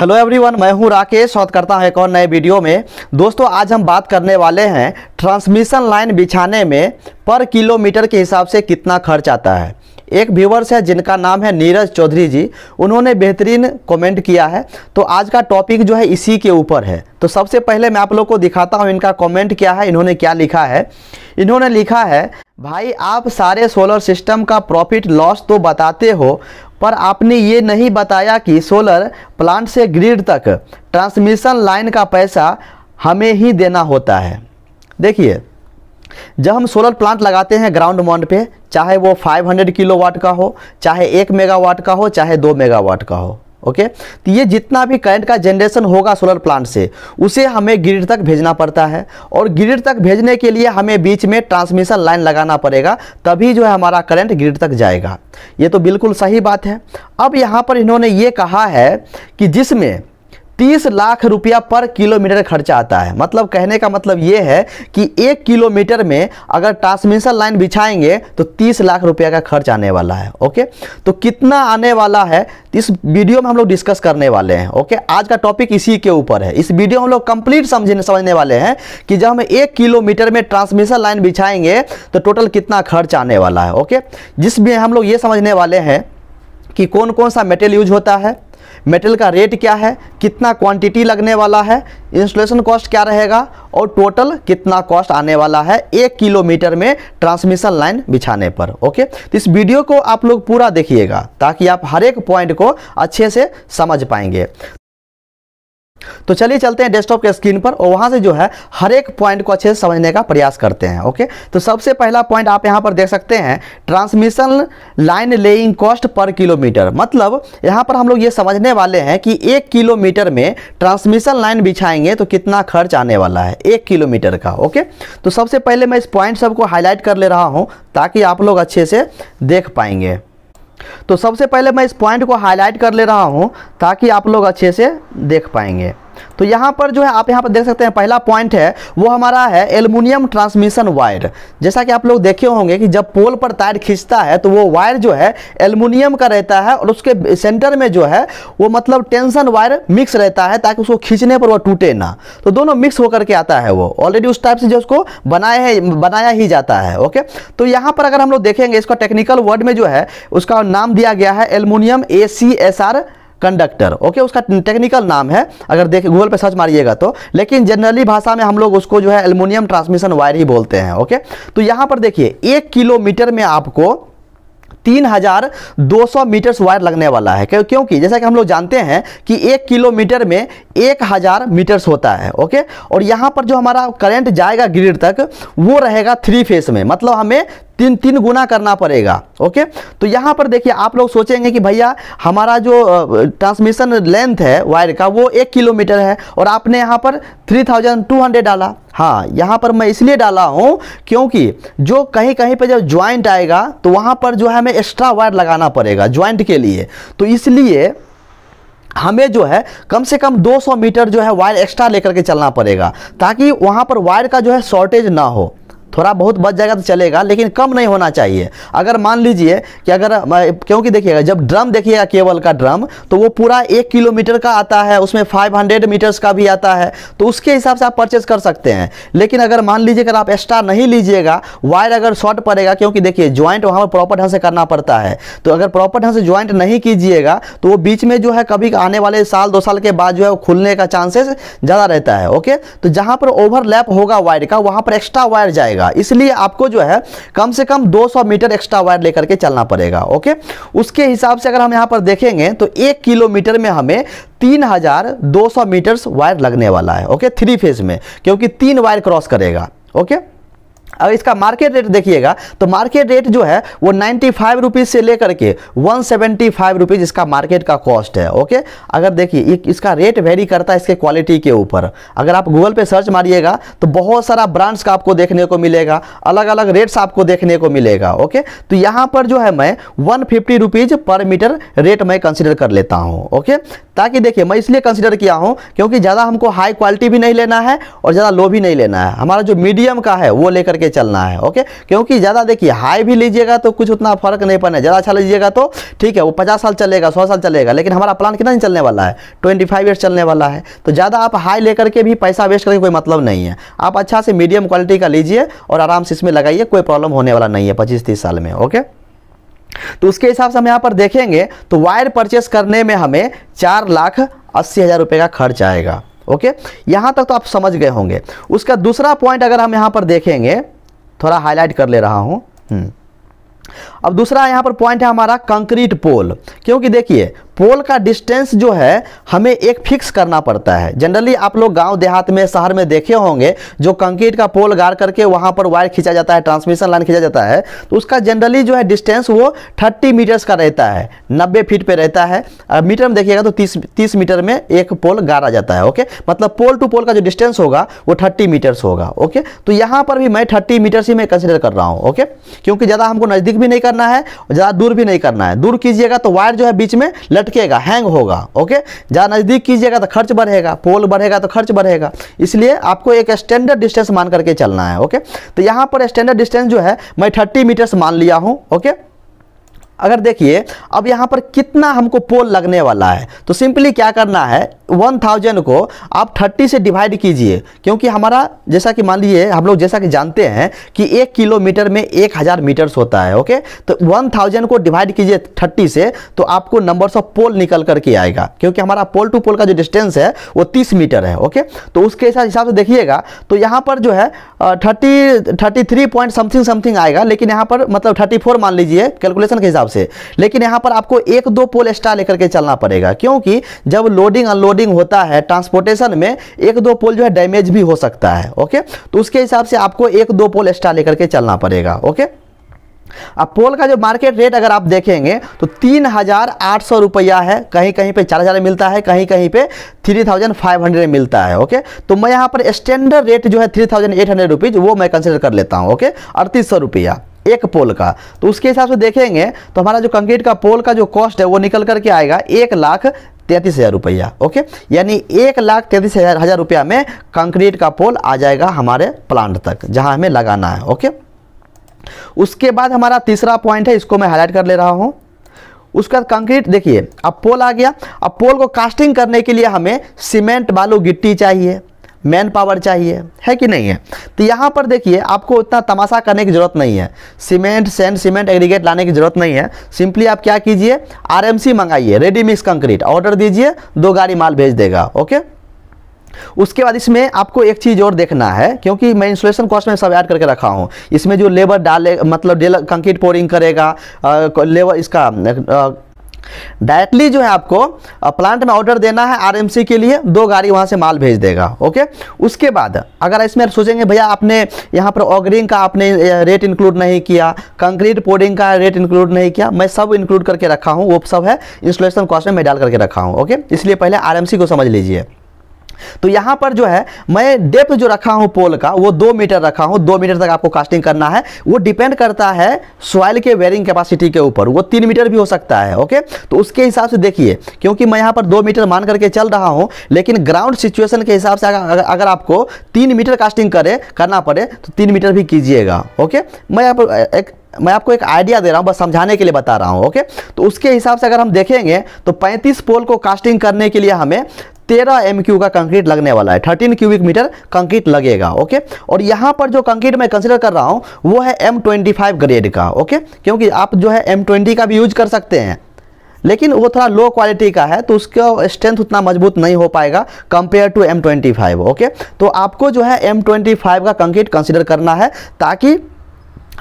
Hello everyone मैं हूं राकेश स्वागत करता हूं एक और नए वीडियो में दोस्तों आज हम बात करने वाले हैं ट्रांसमिशन लाइन बिछाने में पर किलोमीटर के हिसाब से कितना खर्च आता है एक व्यूवर्स है जिनका नाम है नीरज चौधरी जी उन्होंने बेहतरीन कमेंट किया है तो आज का टॉपिक जो है इसी के ऊपर है तो सबसे पहले मैं आप लोग को दिखाता हूँ इनका कॉमेंट क्या है इन्होंने क्या लिखा है इन्होंने लिखा है भाई आप सारे सोलर सिस्टम का प्रॉफिट लॉस तो बताते हो पर आपने ये नहीं बताया कि सोलर प्लांट से ग्रिड तक ट्रांसमिशन लाइन का पैसा हमें ही देना होता है देखिए जब हम सोलर प्लांट लगाते हैं ग्राउंड मॉन्ड पे चाहे वो 500 किलोवाट का हो चाहे एक मेगावाट का हो चाहे दो मेगावाट का हो ओके तो ये जितना भी करंट का जनरेशन होगा सोलर प्लांट से उसे हमें ग्रिड तक भेजना पड़ता है और ग्रिड तक भेजने के लिए हमें बीच में ट्रांसमिशन लाइन लगाना पड़ेगा तभी जो है हमारा करंट ग्रिड तक जाएगा ये तो बिल्कुल सही बात है अब यहाँ पर इन्होंने ये कहा है कि जिसमें तीस लाख रुपया पर किलोमीटर खर्चा आता है मतलब कहने का मतलब ये है कि एक किलोमीटर में अगर ट्रांसमिशन लाइन बिछाएंगे तो तीस लाख रुपया का खर्च आने वाला है ओके तो कितना आने वाला है इस वीडियो में हम लोग डिस्कस करने वाले हैं ओके आज का टॉपिक इसी के ऊपर है इस वीडियो हम लोग कंप्लीट समझने समझने वाले हैं कि जब हम एक किलोमीटर में ट्रांसमिशन लाइन बिछाएंगे तो टोटल कितना खर्च आने वाला है ओके जिसमें हम लोग ये समझने वाले हैं कि कौन कौन सा मेटेरियल यूज होता है मेटल का रेट क्या है कितना क्वांटिटी लगने वाला है इंस्टॉलेशन कॉस्ट क्या रहेगा और टोटल कितना कॉस्ट आने वाला है एक किलोमीटर में ट्रांसमिशन लाइन बिछाने पर ओके तो इस वीडियो को आप लोग पूरा देखिएगा ताकि आप हर एक पॉइंट को अच्छे से समझ पाएंगे तो चलिए चलते हैं डेस्कटॉप के स्क्रीन पर और वहां से जो है हर एक पॉइंट को अच्छे से समझने का प्रयास करते हैं ओके तो सबसे पहला पॉइंट आप यहां पर देख सकते हैं transmission line laying cost per kilometre मतलब यहां पर हम लोग ये समझने वाले हैं कि एक किलोमीटर में ट्रांसमिशन लाइन बिछाएंगे तो कितना खर्च आने वाला है एक किलोमीटर का ओके तो सबसे पहले मैं इस पॉइंट सबको हाईलाइट कर ले रहा हूँ ताकि आप लोग अच्छे से देख पाएंगे तो सबसे पहले मैं इस पॉइंट को हाईलाइट कर ले रहा हूँ ताकि आप लोग अच्छे से देख पाएंगे तो यहाँ पर जो है आप यहाँ पर देख सकते हैं पहला पॉइंट है वो हमारा है एल्युमिनियम ट्रांसमिशन वायर जैसा कि आप लोग देखे होंगे कि जब पोल पर तार खींचता है तो वो वायर जो है एल्युमिनियम का रहता है और उसके सेंटर में जो है वो मतलब टेंशन वायर मिक्स रहता है ताकि उसको खींचने पर वो टूटे ना तो दोनों मिक्स होकर के आता है वो ऑलरेडी उस टाइप से जो उसको बनाया है बनाया ही जाता है ओके तो यहाँ पर अगर हम लोग देखेंगे इसका टेक्निकल वर्ड में जो है उसका नाम दिया गया है aluminium A C S R conductor okay उसका टेक्निकल नाम है अगर देख गूगल पे सर्च मारिएगा तो लेकिन जनरली भाषा में हम लोग उसको जो है एल्यूमिनियम ट्रांसमिशन वायर ही बोलते हैं ओके तो यहाँ पर देखिए एक किलोमीटर में आपको तीन हजार दो सौ मीटर्स वायर लगने वाला है क्योंकि जैसा कि हम लोग जानते हैं कि एक किलोमीटर में एक हज़ार मीटर्स होता है ओके और यहाँ पर जो हमारा करंट जाएगा ग्रिड तक वो रहेगा थ्री फेस में मतलब हमें तीन तीन गुना करना पड़ेगा ओके तो यहाँ पर देखिए आप लोग सोचेंगे कि भैया हमारा जो ट्रांसमिशन लेंथ है वायर का वो एक किलोमीटर है और आपने यहाँ पर थ्री थाउजेंड टू हंड्रेड डाला हाँ यहाँ पर मैं इसलिए डाला हूँ क्योंकि जो कहीं कहीं पर जब ज्वाइंट आएगा तो वहाँ पर जो है हमें एक्स्ट्रा वायर लगाना पड़ेगा ज्वाइंट के लिए तो इसलिए हमें जो है कम से कम 200 मीटर जो है वायर एक्स्ट्रा लेकर के चलना पड़ेगा ताकि वहाँ पर वायर का जो है शॉर्टेज ना हो थोड़ा बहुत बच जाएगा तो चलेगा लेकिन कम नहीं होना चाहिए अगर मान लीजिए कि अगर क्योंकि देखिएगा जब ड्रम देखिएगा केवल का ड्रम तो वो पूरा एक किलोमीटर का आता है उसमें 500 मीटर्स का भी आता है तो उसके हिसाब से आप परचेज कर सकते हैं लेकिन अगर मान लीजिए अगर आप एक्स्ट्रा नहीं लीजिएगा वायर अगर शॉर्ट पड़ेगा क्योंकि देखिए ज्वाइंट वहाँ पर प्रॉपर ढंग से करना पड़ता है तो अगर प्रॉपर ढंग से ज्वाइंट नहीं कीजिएगा तो वो बीच में जो है कभी आने वाले साल दो साल के बाद जो है वो खुलने का चांसेस ज़्यादा रहता है ओके तो जहाँ पर ओवरलैप होगा वायर का वहाँ पर एक्स्ट्रा वायर जाएगा पड़ेगा इसलिए आपको जो है कम से कम 200 मीटर एक्स्ट्रा वायर लेकर के चलना पड़ेगा ओके उसके हिसाब से अगर हम यहाँ पर देखेंगे तो एक किलोमीटर में हमें तीन हज़ार दो सौ मीटर्स वायर लगने वाला है ओके थ्री फेज में क्योंकि तीन वायर क्रॉस करेगा ओके अगर इसका मार्केट रेट देखिएगा तो मार्केट रेट जो है वो नाइन्टी फाइव रुपीज़ से लेकर के वन सेवेंटी फाइव रुपीज़ इसका मार्केट का कॉस्ट है ओके अगर देखिए इसका रेट वेरी करता है इसके क्वालिटी के ऊपर अगर आप गूगल पे सर्च मारिएगा तो बहुत सारा ब्रांड्स का आपको देखने को मिलेगा अलग अलग रेट्स आपको देखने को मिलेगा ओके तो यहाँ पर जो है मैं one fifty rupees per metre rate मैं कंसिडर कर लेता हूँ ओके ताकि देखिए मैं इसलिए कंसिडर किया हूँ क्योंकि ज़्यादा हमको हाई क्वालिटी भी नहीं लेना है और ज़्यादा लो भी नहीं लेना है हमारा जो मीडियम का है वो लेकर के चलना है ओके क्योंकि ज़्यादा देखिए हाई भी लीजिएगा तो कुछ उतना फर्क नहीं पड़ना ज़्यादा अच्छा लीजिएगा तो ठीक है वो पचास साल चलेगा सौ साल चलेगा लेकिन हमारा प्लान कितना नहीं चलने वाला है ट्वेंटी फाइव चलने वाला है तो ज़्यादा आप हाई लेकर के भी पैसा वेस्ट करके कोई मतलब नहीं है आप अच्छा से मीडियम क्वालिटी का लीजिए और आराम से इसमें लगाइए कोई प्रॉब्लम होने वाला नहीं है पच्चीस तीस साल में ओके तो उसके हिसाब से हम यहाँ पर देखेंगे तो वायर परचेस करने में हमें चार लाख अस्सी हज़ार रुपये का खर्च आएगा ओके यहाँ तक तो आप समझ गए होंगे उसका दूसरा पॉइंट अगर हम यहाँ पर देखेंगे थोड़ा हाईलाइट कर ले रहा हूँ हम्म। अब दूसरा यहाँ पर पॉइंट है हमारा कंक्रीट पोल क्योंकि देखिए पोल का डिस्टेंस जो है हमें एक फिक्स करना पड़ता है जनरली आप लोग गांव देहात में शहर में देखे होंगे जो कंक्रीट का पोल गाड़ करके वहां पर वायर खींचा जाता है ट्रांसमिशन लाइन खींचा जाता है तो उसका जनरली जो है डिस्टेंस वो 30 मीटर्स का रहता है 90 फीट पे रहता है और मीटर में देखिएगा तो तीस तीस मीटर में एक पोल गाड़ा जाता है ओके मतलब पोल टू पोल का जो डिस्टेंस होगा वो थर्टी मीटर्स होगा ओके तो यहाँ पर भी मैं थर्टी मीटर्स ही मैं कंसिडर कर रहा हूँ ओके क्योंकि ज़्यादा हमको नज़दीक भी नहीं कर करना है और ज़्यादा दूर भी नहीं करना है दूर कीजिएगा तो वायर जो है बीच में लटकेगा हैंग होगा ओके ज़्यादा नज़दीक कीजिएगा तो खर्च बढ़ेगा पोल बढ़ेगा तो खर्च बढ़ेगा इसलिए आपको एक स्टैंडर्ड डिस्टेंस मान करके चलना है ओके तो यहाँ पर स्टैंडर्ड डिस्टेंस जो है मैं थर्टी मीटर्स मान लिया हूँ ओके अगर देखिए अब यहाँ पर कितना हमको पोल लगने वाला है तो सिंपली क्या करना है वन थाउजेंड को आप थर्टी से डिवाइड कीजिए क्योंकि हमारा जैसा कि मान लीजिए हम लोग जैसा कि जानते हैं कि एक किलोमीटर में एक हज़ार मीटर्स होता है ओके तो वन थाउजेंड को डिवाइड कीजिए थर्टी से तो आपको नंबर्स ऑफ पोल निकल करके आएगा क्योंकि हमारा पोल टू पोल का जो डिस्टेंस है वो तीस मीटर है ओके तो उसके हिसाब से देखिएगा तो यहाँ पर जो है thirty thirty three point something something आएगा लेकिन यहाँ पर मतलब थर्टी फोर मान लीजिए कैलकुलेशन के हिसाब से लेकिन यहाँ पर आपको एक दो पोल स्टार लेकर के चलना पड़ेगा क्योंकि जब लोडिंग अनलोडिंग होता है ट्रांसपोर्टेशन में एक दो पोल जो है डैमेज भी हो सकता है ओके तो उसके हिसाब से आपको एक दो पोल स्टार लेकर के चलना पड़ेगा ओके अब पोल का जो मार्केट रेट अगर आप देखेंगे तो तीन हज़ार आठ सौ रुपया है कहीं कहीं पे चार हज़ार मिलता है कहीं कहीं पे थ्री थाउजेंड फाइव हंड्रेड मिलता है ओके तो मैं यहां पर स्टैंडर्ड रेट जो है three thousand eight hundred rupees वो मैं कंसीडर कर लेता हूं ओके अड़तीस सौ रुपया एक पोल का तो उसके हिसाब से देखेंगे तो हमारा जो कंक्रीट का पोल का जो कॉस्ट है वो निकल करके आएगा एक लाख तैंतीस हज़ार रुपया ओके यानी एक लाख तैंतीस हज़ार हज़ार रुपया में कंक्रीट का पोल आ जाएगा हमारे प्लांट तक जहां हमें लगाना है ओके उसके बाद हमारा तीसरा पॉइंट है इसको मैं हाईलाइट कर ले रहा हूँ उसके बाद कंक्रीट देखिए अब पोल आ गया अब पोल को कास्टिंग करने के लिए हमें सीमेंट बालू गिट्टी चाहिए मैन पावर चाहिए है कि नहीं है तो यहाँ पर देखिए आपको उतना तमाशा करने की ज़रूरत नहीं है सीमेंट सैंड सीमेंट एग्रीगेट लाने की ज़रूरत नहीं है सिंपली आप क्या कीजिए आरएमसी मंगाइए रेडी मिक्स कंक्रीट ऑर्डर दीजिए दो गाड़ी माल भेज देगा ओके उसके बाद इसमें आपको एक चीज़ और देखना है क्योंकि मैं इंसुलेशन कॉस्ट में सब ऐड करके रखा हूँ इसमें जो लेबर डाले मतलब कंक्रीट पोरिंग करेगा लेबर इसका आ, डायरेक्टली जो है आपको प्लांट में ऑर्डर देना है आरएमसी के लिए दो गाड़ी वहाँ से माल भेज देगा ओके उसके बाद अगर इसमें सोचेंगे भैया आपने यहाँ पर ऑगरिंग का आपने रेट इंक्लूड नहीं किया कंक्रीट पोडिंग का रेट इंक्लूड नहीं किया मैं सब इंक्लूड करके रखा हूँ वो सब है इंस्टॉलेशन कॉस्ट में मैं डाल करके रखा हूँ ओके इसलिए पहले आर को समझ लीजिए तो यहां पर जो है मैं डेप्थ जो रखा हूं पोल का वो दो मीटर रखा हूं दो मीटर तक आपको कास्टिंग करना है वो डिपेंड करता है सॉइल के वेयरिंग कैपेसिटी के ऊपर वो तीन मीटर भी हो सकता है ओके तो उसके हिसाब से देखिए क्योंकि मैं यहां पर दो मीटर मान करके चल रहा हूं लेकिन ग्राउंड सिचुएशन के हिसाब से अगर, आपको तीन मीटर कास्टिंग करे करना पड़े तो तीन मीटर भी कीजिएगा ओके मैं यहाँ पर एक मैं आपको एक आइडिया दे रहा हूँ बस समझाने के लिए बता रहा हूं ओके तो उसके हिसाब से अगर हम देखेंगे तो 35 पोल को कास्टिंग करने के लिए हमें तेरह एम का कंक्रीट लगने वाला है थर्टीन क्यूबिक मीटर कंक्रीट लगेगा ओके और यहाँ पर जो कंक्रीट मैं कंसिडर कर रहा हूँ वो है एम ग्रेड का ओके क्योंकि आप जो है एम का भी यूज कर सकते हैं लेकिन वो थोड़ा लो क्वालिटी का है तो उसका स्ट्रेंथ उतना मजबूत नहीं हो पाएगा compare to M twenty five okay तो आपको जो है एम ट्वेंटी फाइव का कंक्रीट कंसिडर करना है ताकि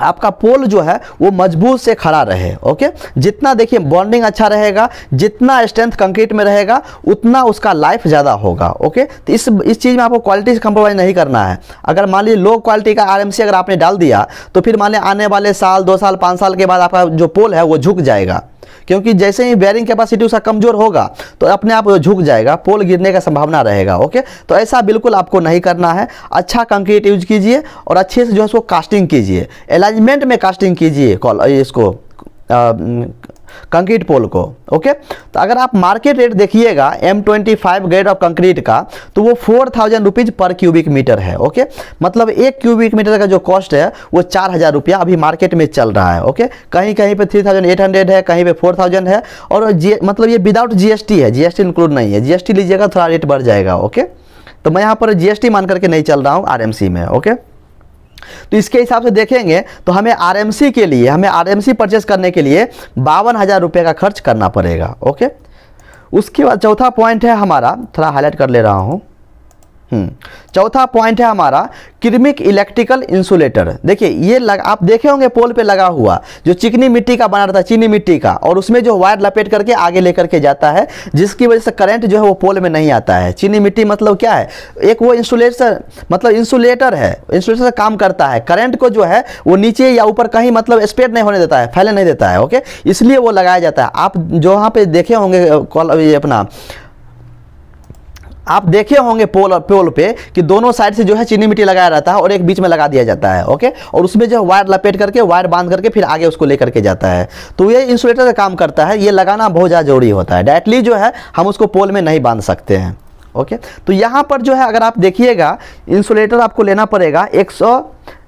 आपका पोल जो है वो मजबूत से खड़ा रहे ओके जितना देखिए बॉन्डिंग अच्छा रहेगा जितना स्ट्रेंथ कंक्रीट में रहेगा उतना उसका लाइफ ज़्यादा होगा ओके तो इस इस चीज़ में आपको क्वालिटी से कंप्रोमाइज़ नहीं करना है अगर मान लीजिए लो क्वालिटी का आर अगर आपने डाल दिया तो फिर मान लीजिए आने वाले साल दो साल पाँच साल के बाद आपका जो पोल है वो झुक जाएगा क्योंकि जैसे ही बैरिंग कैपेसिटी उसका कमजोर होगा तो अपने आप झुक जाएगा पोल गिरने का संभावना रहेगा ओके तो ऐसा बिल्कुल आपको नहीं करना है अच्छा कंक्रीट यूज कीजिए और अच्छे से जो है उसको कास्टिंग कीजिए अलाइनमेंट में कास्टिंग कीजिए कॉल इसको आ, कंक्रीट पोल को ओके तो अगर आप मार्केट रेट देखिएगा M twenty five grade of concrete का तो वो four thousand rupees per cubic metre है ओके मतलब एक क्यूबिक मीटर का जो कॉस्ट है वो चार हज़ार रुपया अभी मार्केट में चल रहा है ओके कहीं कहीं पे थ्री थाउजेंड एट हंड्रेड है कहीं पे फोर थाउजेंड है और जी मतलब ये विदाउट जीएसटी है जीएसटी इंक्लूड नहीं है जीएसटी लीजिएगा थोड़ा रेट बढ़ जाएगा ओके तो मैं यहाँ पर जीएसटी मान करके नहीं चल रहा हूँ आरएमसी में ओके तो इसके हिसाब से देखेंगे तो हमें आरएमसी के लिए हमें आरएमसी परचेस करने के लिए बावन हज़ार रुपये का खर्च करना पड़ेगा ओके उसके बाद चौथा पॉइंट है हमारा थोड़ा हाईलाइट कर ले रहा हूँ हम्म। चौथा पॉइंट है हमारा क्रिमिक इलेक्ट्रिकल इंसुलेटर देखिए ये लग, आप देखे होंगे पोल पे लगा हुआ जो चिकनी मिट्टी का बना रहता है चीनी मिट्टी का और उसमें जो वायर लपेट करके आगे लेकर के जाता है जिसकी वजह से करंट जो है वो पोल में नहीं आता है चीनी मिट्टी मतलब क्या है एक वो इंसुलेटर मतलब इंसुलेटर है इंसुलेटर से काम करता है करंट को जो है वो नीचे या ऊपर कहीं मतलब स्प्रेड नहीं होने देता है फैले नहीं देता है ओके इसलिए वो लगाया जाता है आप जो वहाँ पर देखे होंगे अपना आप देखे होंगे पोल पोल पे कि दोनों साइड से जो है चीनी मिट्टी लगाया रहता है और एक बीच में लगा दिया जाता है ओके और उसमें जो है वायर लपेट करके वायर बांध करके फिर आगे उसको लेकर के जाता है तो ये इंसुलेटर का काम करता है ये लगाना बहुत ज़्यादा जरूरी होता है डायरेक्टली जो है हम उसको पोल में नहीं बांध सकते हैं ओके तो यहाँ पर जो है अगर आप देखिएगा इंसुलेटर आपको लेना पड़ेगा एक सौ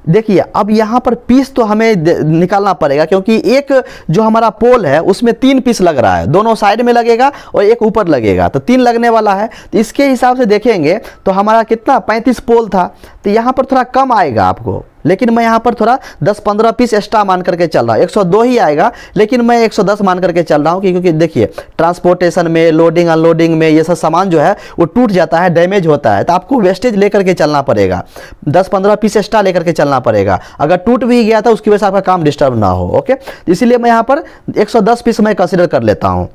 देखिए अब यहाँ पर पीस तो हमें निकालना पड़ेगा क्योंकि एक जो हमारा पोल है उसमें तीन पीस लग रहा है दोनों साइड में लगेगा और एक ऊपर लगेगा तो तीन लगने वाला है तो इसके हिसाब से देखेंगे तो हमारा कितना पैंतीस पोल था तो यहाँ पर थोड़ा कम आएगा आपको लेकिन मैं यहाँ पर थोड़ा 10-15 पीस एक्स्ट्रा मान करके चल रहा हूँ 102 ही आएगा लेकिन मैं 110 मान करके चल रहा हूँ क्योंकि देखिए ट्रांसपोर्टेशन में लोडिंग अनलोडिंग में ये सब सामान जो है वो टूट जाता है डैमेज होता है तो आपको वेस्टेज लेकर के चलना पड़ेगा 10-15 पीस एक्स्ट्रा लेकर के चलना पड़ेगा अगर टूट भी गया तो उसकी वजह से आपका काम डिस्टर्ब ना हो ओके इसीलिए मैं यहाँ पर एक पीस मैं कंसिडर कर लेता हूँ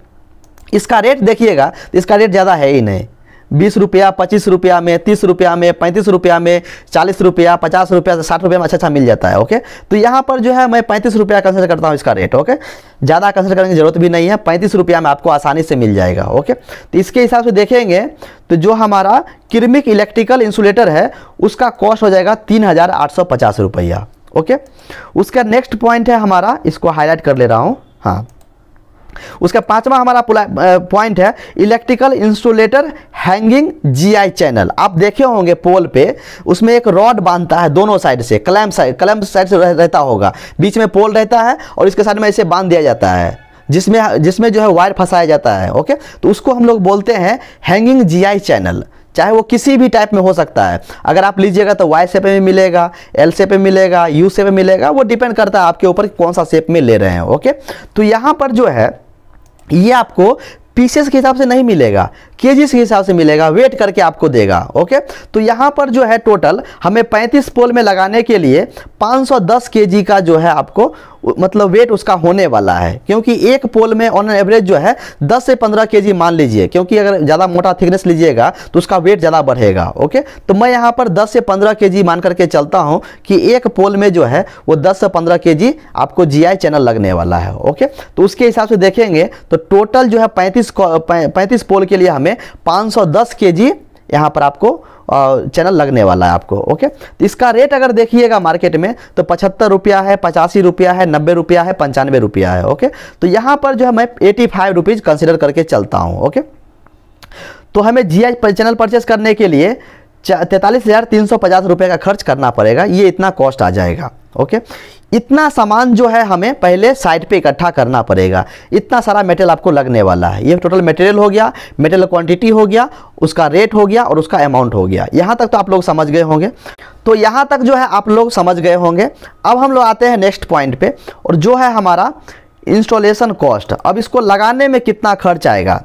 इसका रेट देखिएगा इसका रेट ज़्यादा है ही नहीं बीस रुपया पच्चीस रुपया में तीस रुपया में पैंतीस रुपया में चालीस रुपया पचास रुपया साठ रुपया में अच्छा अच्छा मिल जाता है ओके तो यहाँ पर जो है मैं पैंतीस रुपया कंसिडर करता हूँ इसका रेट ओके ज़्यादा कंसिडर करने की ज़रूरत भी नहीं है पैंतीस रुपया में आपको आसानी से मिल जाएगा ओके तो इसके हिसाब से देखेंगे तो जो हमारा किरमिक इलेक्ट्रिकल इंसुलेटर है उसका कॉस्ट हो जाएगा तीन हज़ार आठ सौ पचास रुपया ओके उसका नेक्स्ट पॉइंट है हमारा इसको हाईलाइट कर ले रहा हूँ हाँ उसका पांचवा हमारा पॉइंट है electrical insulator hanging GI channel आप देखे होंगे पोल पे उसमें एक रॉड बांधता है दोनों साइड से क्लैम साइड क्लैम साइड से रह, रहता होगा बीच में पोल रहता है और इसके साइड में इसे बांध दिया जाता है जिसमें जिसमें जो है वायर फंसाया जाता है ओके तो उसको हम लोग बोलते हैं हैंगिंग जी चैनल चाहे वो किसी भी टाइप में हो सकता है अगर आप लीजिएगा तो वाई शेप में मिलेगा एल शेप में मिलेगा यू शेप में मिलेगा वो डिपेंड करता है आपके ऊपर कौन सा शेप में ले रहे हैं ओके तो यहाँ पर जो है ये आपको पीसीएस के हिसाब से नहीं मिलेगा केजीस के हिसाब से मिलेगा वेट करके आपको देगा ओके तो यहाँ पर जो है टोटल हमें 35 पोल में लगाने के लिए 510 केजी का जो है आपको मतलब वेट उसका होने वाला है क्योंकि एक पोल में ऑन एवरेज जो है 10 से 15 केजी मान लीजिए क्योंकि अगर ज़्यादा मोटा थिकनेस लीजिएगा तो उसका वेट ज़्यादा बढ़ेगा ओके तो मैं यहाँ पर 10 से 15 के मान करके चलता हूँ कि एक पोल में जो है वो 10 से 15 के आपको जीआई चैनल लगने वाला है ओके तो उसके हिसाब से देखेंगे तो टोटल जो है पैंतीस पैंतीस पोल के लिए हमें में 510 केजी यहाँ पर आपको चैनल लगने वाला है आपको ओके तो इसका रेट अगर देखिएगा मार्केट में तो पचहत्तर रुपया है पचासी रुपया है नब्बे रुपया है पंचानवे रुपया है ओके तो यहाँ पर जो है मैं एटी फाइव रुपीज़ कंसिडर करके चलता हूँ ओके तो हमें जी आई चैनल परचेस करने के लिए तैंतालीस हज़ार तीन सौ पचास रुपये का खर्च करना पड़ेगा ये इतना कॉस्ट आ जाएगा ओके इतना सामान जो है हमें पहले साइड पे इकट्ठा करना पड़ेगा इतना सारा मेटेरियल आपको लगने वाला है ये टोटल मटेरियल हो गया मेटेरियल क्वांटिटी हो गया उसका रेट हो गया और उसका अमाउंट हो गया यहाँ तक तो आप लोग समझ गए होंगे तो यहाँ तक जो है आप लोग समझ गए होंगे अब हम लोग आते हैं नेक्स्ट पॉइंट पे और जो है हमारा इंस्टॉलेशन कॉस्ट अब इसको लगाने में कितना खर्च आएगा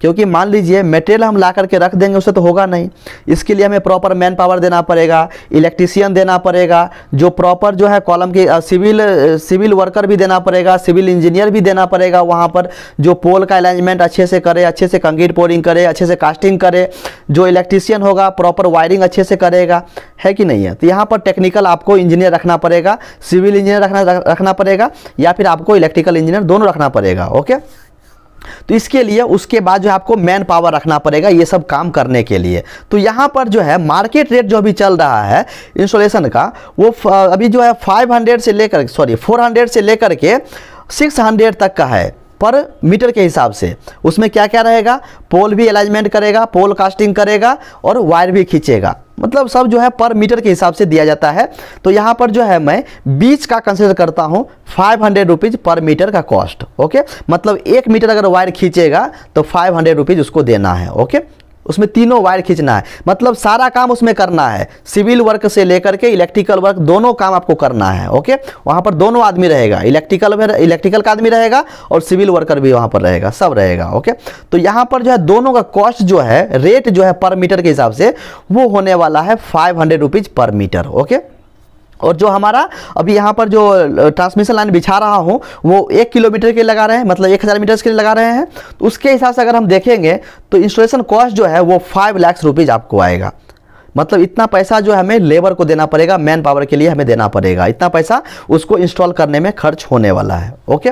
क्योंकि मान लीजिए मटेरियल हम ला करके रख देंगे उससे तो होगा नहीं इसके लिए हमें प्रॉपर मैन पावर देना पड़ेगा इलेक्ट्रीशियन देना पड़ेगा जो प्रॉपर जो है कॉलम के सिविल सिविल वर्कर भी देना पड़ेगा सिविल इंजीनियर भी देना पड़ेगा वहाँ पर जो पोल का अलाइनमेंट अच्छे से करे अच्छे से कंक्रीट पोरिंग करे अच्छे से कास्टिंग करे जो इलेक्ट्रीशियन होगा प्रॉपर वायरिंग अच्छे से करेगा है कि नहीं है तो यहाँ पर टेक्निकल आपको इंजीनियर रखना पड़ेगा सिविल इंजीनियर रखना रखना पड़ेगा या फिर आपको इलेक्ट्रिकल इंजीनियर दोनों रखना पड़ेगा ओके तो इसके लिए उसके बाद जो है आपको मैन पावर रखना पड़ेगा ये सब काम करने के लिए तो यहाँ पर जो है मार्केट रेट जो अभी चल रहा है इंस्टॉलेशन का वो अभी जो है 500 से लेकर सॉरी 400 से लेकर के 600 तक का है पर मीटर के हिसाब से उसमें क्या क्या रहेगा पोल भी अलाइनमेंट करेगा पोल कास्टिंग करेगा और वायर भी खींचेगा मतलब सब जो है पर मीटर के हिसाब से दिया जाता है तो यहाँ पर जो है मैं बीच का कंसिडर करता हूँ five hundred rupees per metre का कॉस्ट ओके मतलब एक मीटर अगर वायर खींचेगा तो फाइव हंड्रेड रुपीज़ उसको देना है ओके उसमें तीनों वायर खींचना है मतलब सारा काम उसमें करना है सिविल वर्क से लेकर के इलेक्ट्रिकल वर्क दोनों काम आपको करना है ओके वहाँ पर दोनों आदमी रहेगा इलेक्ट्रिकल में इलेक्ट्रिकल का आदमी रहेगा और सिविल वर्कर भी वहाँ पर रहेगा सब रहेगा ओके तो यहाँ पर जो है दोनों का कॉस्ट जो है रेट जो है पर मीटर के हिसाब से वो होने वाला है five hundred rupees per metre okay और जो हमारा अभी यहाँ पर जो ट्रांसमिशन लाइन बिछा रहा हूँ वो एक किलोमीटर के लिए लगा रहे हैं मतलब एक हज़ार मीटर्स के लिए लगा रहे हैं तो उसके हिसाब से अगर हम देखेंगे तो इंस्टॉलेशन कॉस्ट जो है वो फाइव लैक्स रुपीज़ आपको आएगा मतलब इतना पैसा जो हमें लेबर को देना पड़ेगा मैन पावर के लिए हमें देना पड़ेगा इतना पैसा उसको इंस्टॉल करने में खर्च होने वाला है ओके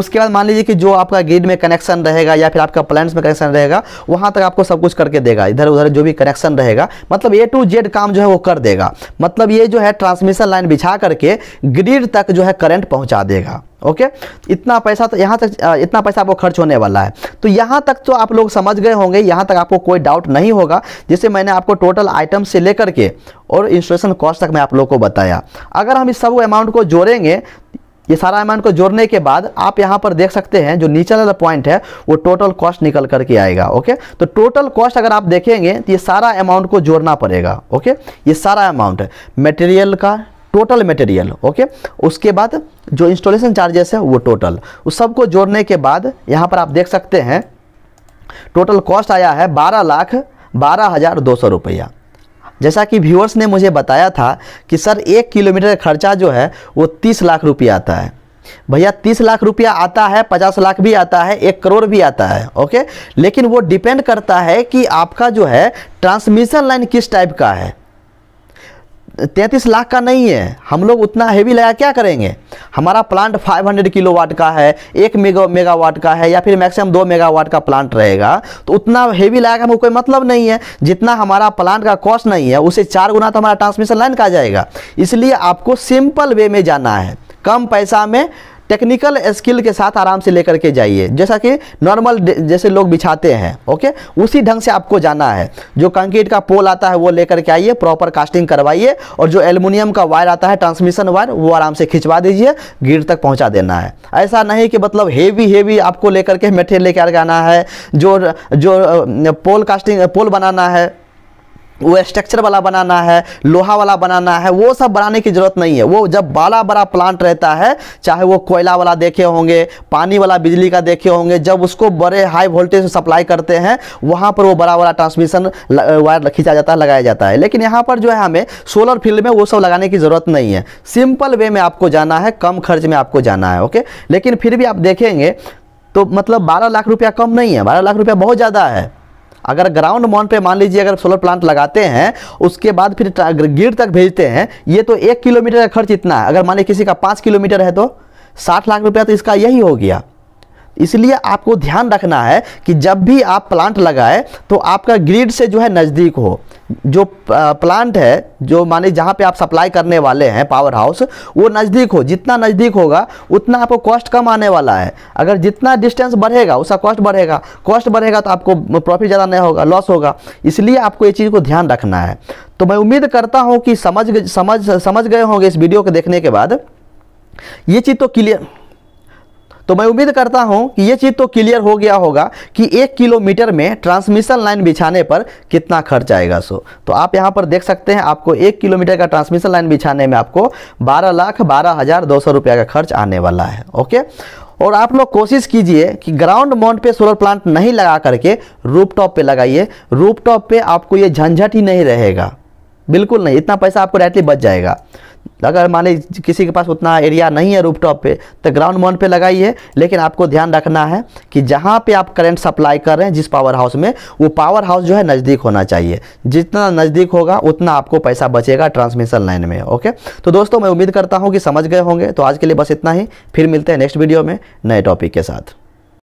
उसके बाद मान लीजिए कि जो आपका ग्रिड में कनेक्शन रहेगा या फिर आपका प्लान्स में कनेक्शन रहेगा वहाँ तक आपको सब कुछ करके देगा इधर उधर जो भी कनेक्शन रहेगा मतलब ए टू जेड काम जो है वो कर देगा मतलब ये जो है ट्रांसमिशन लाइन बिछा करके ग्रिड तक जो है करंट पहुँचा देगा ओके okay? इतना पैसा तो यहाँ तक इतना पैसा आपको खर्च होने वाला है तो यहाँ तक तो आप लोग समझ गए होंगे यहाँ तक आपको कोई डाउट नहीं होगा जैसे मैंने आपको टोटल आइटम से लेकर के और इंस्टॉलेशन कॉस्ट तक मैं आप लोग को बताया अगर हम इस सब अमाउंट को जोड़ेंगे ये सारा अमाउंट को जोड़ने के बाद आप यहाँ पर देख सकते हैं जो नीचे वाला पॉइंट है वो टोटल कॉस्ट निकल करके आएगा ओके तो टोटल कॉस्ट अगर आप देखेंगे तो ये सारा अमाउंट को जोड़ना पड़ेगा ओके ये सारा अमाउंट है मटेरियल का टोटल मटेरियल ओके उसके बाद जो इंस्टॉलेशन चार्जेस है वो टोटल उस सबको जोड़ने के बाद यहाँ पर आप देख सकते हैं टोटल कॉस्ट आया है बारह लाख बारह हज़ार दो सौ रुपया जैसा कि व्यूअर्स ने मुझे बताया था कि सर एक किलोमीटर खर्चा जो है वो तीस लाख रुपया आता है भैया तीस लाख रुपया आता है पचास लाख भी आता है एक करोड़ भी आता है ओके लेकिन वो डिपेंड करता है कि आपका जो है ट्रांसमिशन लाइन किस टाइप का है तैंतीस लाख का नहीं है हम लोग उतना हैवी लगा क्या करेंगे हमारा प्लांट 500 किलोवाट का है एक मेगा मेगावाट का है या फिर मैक्सिमम दो मेगावाट का प्लांट रहेगा तो उतना हैवी लगा हमको कोई मतलब नहीं है जितना हमारा प्लांट का कॉस्ट नहीं है उसे चार गुना तो हमारा ट्रांसमिशन लाइन का जाएगा इसलिए आपको सिंपल वे में जाना है कम पैसा में टेक्निकल स्किल के साथ आराम से लेकर के जाइए जैसा कि नॉर्मल जैसे लोग बिछाते हैं ओके उसी ढंग से आपको जाना है जो कंक्रीट का पोल आता है वो लेकर के आइए प्रॉपर कास्टिंग करवाइए और जो एल्युमिनियम का वायर आता है ट्रांसमिशन वायर वो आराम से खिंचवा दीजिए गिर तक पहुँचा देना है ऐसा नहीं कि मतलब हेवी हेवी आपको लेकर के मेटेरियल लेकर आना है जो जो पोल कास्टिंग पोल बनाना है वो स्ट्रक्चर वाला बनाना है लोहा वाला बनाना है वो सब बनाने की ज़रूरत नहीं है वो जब बड़ा बड़ा प्लांट रहता है चाहे वो कोयला वाला देखे होंगे पानी वाला बिजली का देखे होंगे जब उसको बड़े हाई वोल्टेज से सप्लाई करते हैं वहाँ पर वो बड़ा बड़ा ट्रांसमिशन वायर खींचा जाता है लगाया जाता है लेकिन यहाँ पर जो है हमें सोलर फील्ड में वो सब लगाने की ज़रूरत नहीं है सिंपल वे में आपको जाना है कम खर्च में आपको जाना है ओके लेकिन फिर भी आप देखेंगे तो मतलब बारह लाख रुपया कम नहीं है बारह लाख रुपया बहुत ज़्यादा है अगर ग्राउंड मॉन पे मान लीजिए अगर सोलर प्लांट लगाते हैं उसके बाद फिर गिर तक भेजते हैं ये तो एक किलोमीटर का खर्च इतना है अगर मान लीजिए किसी का पाँच किलोमीटर है तो साठ लाख रुपया तो इसका यही हो गया इसलिए आपको ध्यान रखना है कि जब भी आप प्लांट लगाए तो आपका ग्रिड से जो है नज़दीक हो जो प्लांट है जो माने जहाँ पे आप सप्लाई करने वाले हैं पावर हाउस वो नज़दीक हो जितना नज़दीक होगा उतना आपको कॉस्ट कम आने वाला है अगर जितना डिस्टेंस बढ़ेगा उसका कॉस्ट बढ़ेगा कॉस्ट बढ़ेगा तो आपको प्रॉफिट ज़्यादा नहीं होगा लॉस होगा इसलिए आपको ये चीज़ को ध्यान रखना है तो मैं उम्मीद करता हूँ कि समझ समझ समझ गए होंगे इस वीडियो को देखने के बाद ये चीज़ तो क्लियर तो मैं उम्मीद करता हूं कि ये चीज़ तो क्लियर हो गया होगा कि एक किलोमीटर में ट्रांसमिशन लाइन बिछाने पर कितना खर्च आएगा सो तो आप यहाँ पर देख सकते हैं आपको एक किलोमीटर का ट्रांसमिशन लाइन बिछाने में आपको बारह लाख बारह हज़ार दो सौ रुपये का खर्च आने वाला है ओके और आप लोग कोशिश कीजिए कि ग्राउंड माउंट पे सोलर प्लांट नहीं लगा करके रूफ टॉप पे लगाइए रूफ टॉप पे आपको ये झंझट ही नहीं रहेगा बिल्कुल नहीं इतना पैसा आपको डायरेक्टली बच जाएगा अगर माने किसी के पास उतना एरिया नहीं है रूफटॉप पे तो ग्राउंड माउंट पे लगाइए लेकिन आपको ध्यान रखना है कि जहाँ पे आप करंट सप्लाई कर रहे हैं जिस पावर हाउस में वो पावर हाउस जो है नज़दीक होना चाहिए जितना नज़दीक होगा उतना आपको पैसा बचेगा ट्रांसमिशन लाइन में ओके तो दोस्तों मैं उम्मीद करता हूँ कि समझ गए होंगे तो आज के लिए बस इतना ही फिर मिलते हैं नेक्स्ट वीडियो में नए टॉपिक के साथ